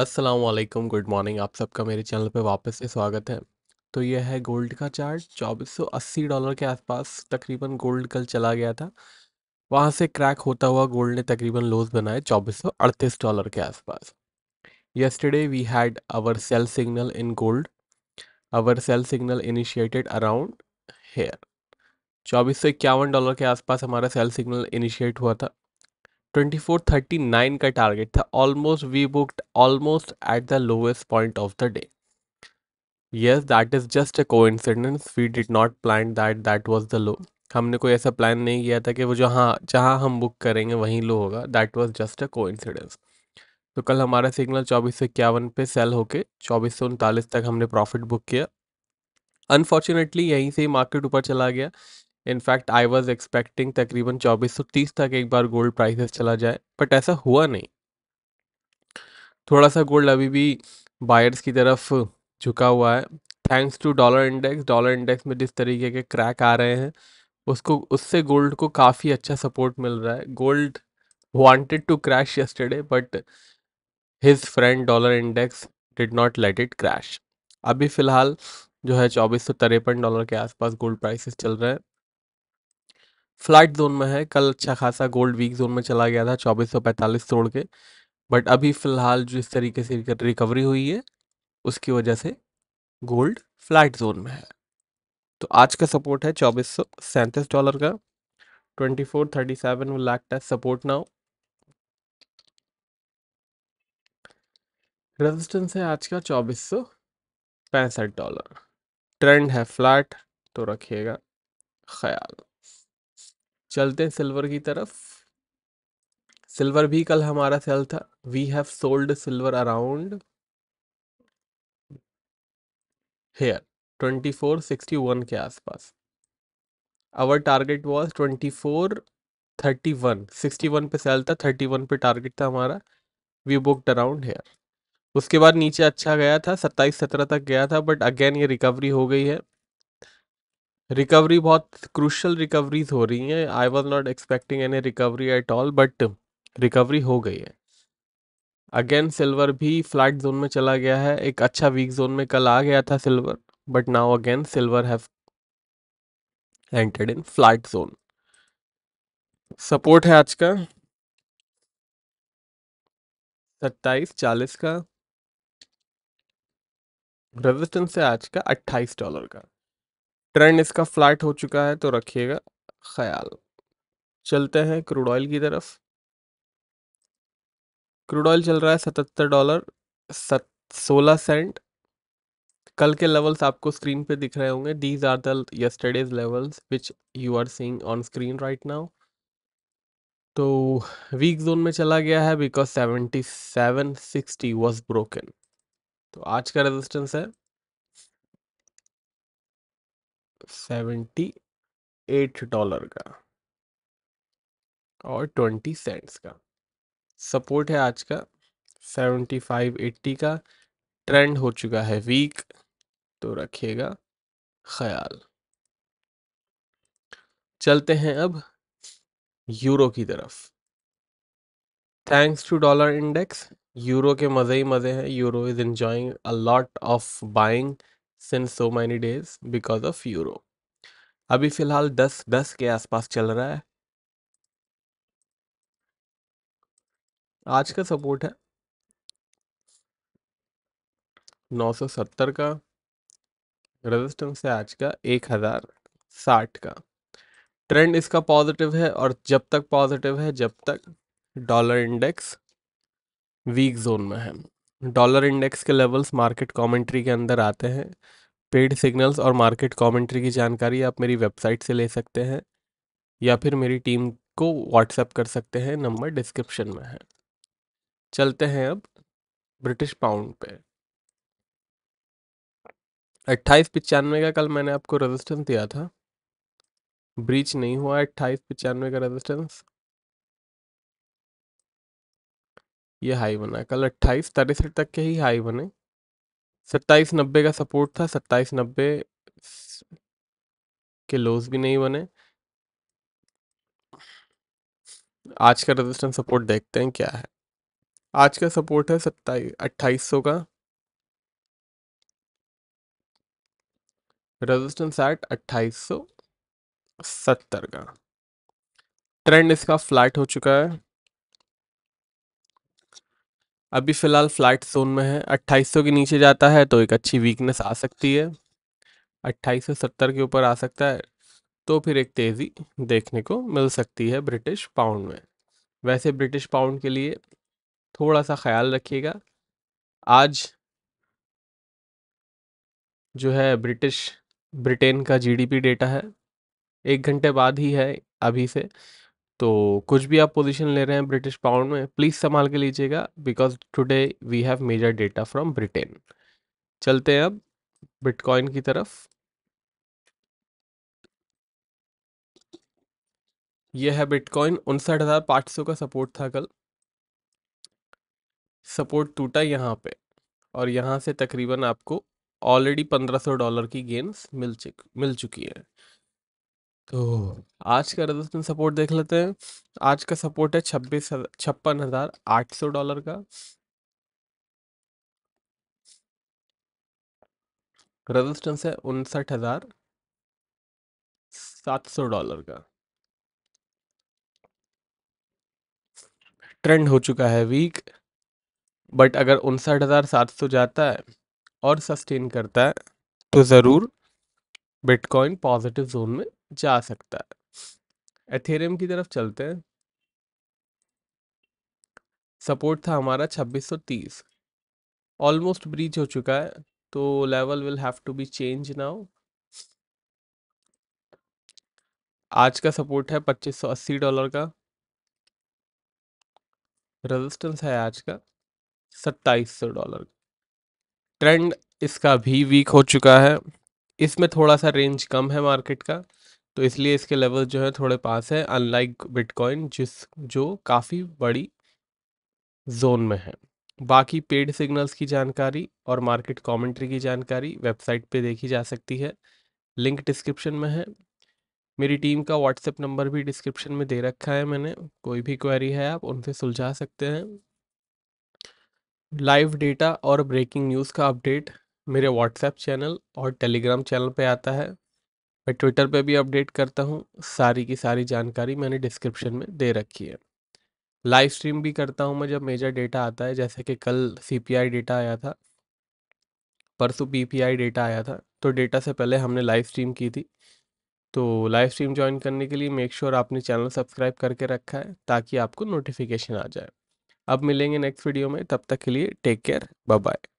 Aslam good morning आप सबका मेरे चैनल पे वापस से स्वागत है तो यह है गोल्ड का चार्ट 2480 डॉलर के आसपास तकरीबन गोल्ड कल चला गया था वहाँ से क्रैक होता हुआ गोल्ड ने तकरीबन लोज बनाए 2438 डॉलर के आसपास yesterday we had our sell signal in gold our sell signal initiated around here चौबीस डॉलर के आसपास हमारा सेल सिग्नल इनिशिएट हुआ था 2439 का टारगेट था almost we booked almost at the lowest point of the day yes that is just a coincidence we did not plan that that was the low हमने कोई ऐसा प्लान नहीं किया था कि वो जहाँ जहाँ हम बुक करेंगे वहीं लो होगा that was just a coincidence तो कल हमारा सिग्नल चौबीस सौ इक्यावन पे सेल होके चौबीस सौ उनतालीस तक हमने प्रॉफिट बुक किया अनफॉर्चुनेटली यहीं से ही मार्केट ऊपर चला गया इनफैक्ट आई वॉज एक्सपेक्टिंग तकरीबन चौबीस सौ तीस तक एक बार गोल्ड प्राइसेस चला जाए बट ऐसा हुआ नहीं थोड़ा सा गोल्ड अभी भी बायर्स की तरफ झुका हुआ है thanks to dollar index dollar index में जिस तरीके के क्रैक आ रहे हैं उसको उससे गोल्ड को काफ़ी अच्छा सपोर्ट मिल रहा है gold wanted to crash yesterday but his friend dollar index did not let it crash अभी फ़िलहाल जो है चौबीस सौ तिरपन डॉलर के आसपास गोल्ड प्राइसेस चल रहे हैं फ्लैट जोन में है कल अच्छा खासा गोल्ड वीक जोन में चला गया था पैंतालीस तोड़ के बट अभी फ़िलहाल जिस तरीके से रिकवरी हुई है उसकी वजह से गोल्ड फ्लैट जोन में है तो आज का सपोर्ट है चौबीस डॉलर का twenty four thirty seven will act as support now resistance है आज का चौबीस सौ पैंसठ डॉलर ट्रेंड है फ्लैट तो रखिएगा ख्याल चलते हैं सिल्वर की तरफ सिल्वर भी कल हमारा सेल था we have sold silver around here twenty four sixty one के आसपास our target was twenty four thirty one sixty one पे सेल था थर्टी वन पे टारगेट था हमारा वी बुकड अराउंड हेयर उसके बाद नीचे अच्छा गया था सत्ताईस सत्रह तक गया था बट अगेन ये रिकवरी हो गई है रिकवरी बहुत क्रूशल रिकवरीज हो रही हैं I was not expecting any recovery at all but recovery हो गई है अगेन सिल्वर भी फ्लैट जोन में चला गया है एक अच्छा वीक जोन में कल आ गया था silver but now again silver have entered in flat zone support है आज का सत्ताईस चालीस का रेजिस्टेंस है आज का अट्ठाईस डॉलर का ट्रेंड इसका फ्लैट हो चुका है तो रखिएगा ख्याल चलते हैं क्रूड ऑयल की तरफ क्रूड ऑयल चल रहा है सतहत्तर डॉलर सत सोलह सेंट कल के लेवल्स आपको स्क्रीन पे दिख रहे होंगे these are the yesterday's levels which you are seeing on screen right now तो वीक जोन में चला गया है because seventy seven sixty was broken तो आज का रेजिस्टेंस है सेवेंटी एट डॉलर का और ट्वेंटी सेंट्स का सपोर्ट है आज का सेवेंटी फाइव एट्टी का ट्रेंड हो चुका है वीक तो रखिएगा ख्याल चलते हैं अब यूरो की तरफ thanks to dollar index euro के मज़े ही मज़े हैं euro is enjoying a lot of buying since so many days because of euro अभी फिलहाल दस दस के आसपास चल रहा है आज का सपोर्ट है नौ सौ सत्तर का रेजिस्टेंस है आज का एक हजार साठ का ट्रेंड इसका पॉजिटिव है और जब तक पॉजिटिव है जब तक डॉलर इंडेक्स वीक जोन में है डॉलर इंडेक्स के लेवल्स मार्केट कमेंट्री के अंदर आते हैं पेड सिग्नल्स और मार्केट कमेंट्री की जानकारी आप मेरी वेबसाइट से ले सकते हैं या फिर मेरी टीम को व्हाट्सएप कर सकते हैं नंबर डिस्क्रिप्शन में है चलते हैं अब ब्रिटिश पाउंड पे अट्ठाईस पचानवे का कल मैंने आपको रेजिस्टेंस दिया था ब्रीच नहीं हुआ अट्ठाईस पचानवे का रेजिस्टेंस ये हाई बना कल अट्ठाईस तिरसठ तक के ही हाई बने सत्ताईस नब्बे का सपोर्ट था सत्ताईस नब्बे के लोज भी नहीं बने आज का रेजिस्टेंस सपोर्ट देखते हैं क्या है आज का सपोर्ट है सत्ताईस अट्ठाईस सौ का रेजिस्टेंस एट अट्ठाईस सौ सत्तर का ट्रेंड इसका फ्लैट हो चुका है अभी फ़िलहाल फ्लैट जोन में है 2800 के नीचे जाता है तो एक अच्छी वीकनेस आ सकती है 2870 के ऊपर आ सकता है तो फिर एक तेज़ी देखने को मिल सकती है ब्रिटिश पाउंड में वैसे ब्रिटिश पाउंड के लिए थोड़ा सा ख्याल रखिएगा आज जो है ब्रिटिश ब्रिटेन का जीडीपी डेटा है एक घंटे बाद ही है अभी से तो कुछ भी आप पोजीशन ले रहे हैं ब्रिटिश पाउंड में प्लीज़ संभाल के लीजिएगा because today we have major data from Britain चलते हैं अब बिटकॉइन की तरफ यह है बिटकॉइन उनसठ हज़ार पाँच सौ का सपोर्ट था कल सपोर्ट टूटा यहाँ पे और यहाँ से तकरीबन आपको ऑलरेडी पंद्रह सौ डॉलर की गेंस मिल चुक मिल चुकी है तो आज का रेजिस्टेंस सपोर्ट देख लेते हैं आज का सपोर्ट है छब्बीस छप्पन हजार आठ सौ डॉलर का रेजिस्टेंस है उनसठ हजार सात सौ डॉलर का ट्रेंड हो चुका है वीक बट अगर उनसठ हजार सात सौ जाता है और सस्टेन करता है तो ज़रूर बिटकॉइन पॉजिटिव जोन में जा सकता है एथेरियम की तरफ चलते हैं सपोर्ट था हमारा 2630 ऑलमोस्ट ब्रीच हो चुका है तो level will have to be change now आज का सपोर्ट है 2580 डॉलर का रेजिस्टेंस है आज का 2700 डॉलर ट्रेंड इसका भी वीक हो चुका है इसमें थोड़ा सा रेंज कम है मार्केट का तो इसलिए इसके लेवल जो है थोड़े पास है अनलाइक बिटकॉइन जिस जो काफ़ी बड़ी जोन में है बाकी पेड सिग्नल्स की जानकारी और मार्केट कमेंट्री की जानकारी वेबसाइट पे देखी जा सकती है लिंक डिस्क्रिप्शन में है मेरी टीम का व्हाट्सएप नंबर भी डिस्क्रिप्शन में दे रखा है मैंने कोई भी क्वेरी है आप उनसे सुलझा सकते हैं लाइव डेटा और ब्रेकिंग न्यूज़ का अपडेट मेरे व्हाट्सएप चैनल और टेलीग्राम चैनल पे आता है मैं ट्विटर पे भी अपडेट करता हूँ सारी की सारी जानकारी मैंने डिस्क्रिप्शन में दे रखी है लाइव स्ट्रीम भी करता हूँ मैं जब मेजर डेटा आता है जैसे कि कल सी डेटा आया था परसों पी डेटा आया था तो डेटा से पहले हमने लाइव स्ट्रीम की थी तो लाइव स्ट्रीम ज्वाइन करने के लिए मेक श्योर sure आपने चैनल सब्सक्राइब करके रखा है ताकि आपको नोटिफिकेशन आ जाए अब मिलेंगे नेक्स्ट वीडियो में तब तक के लिए टेक केयर बाय बाय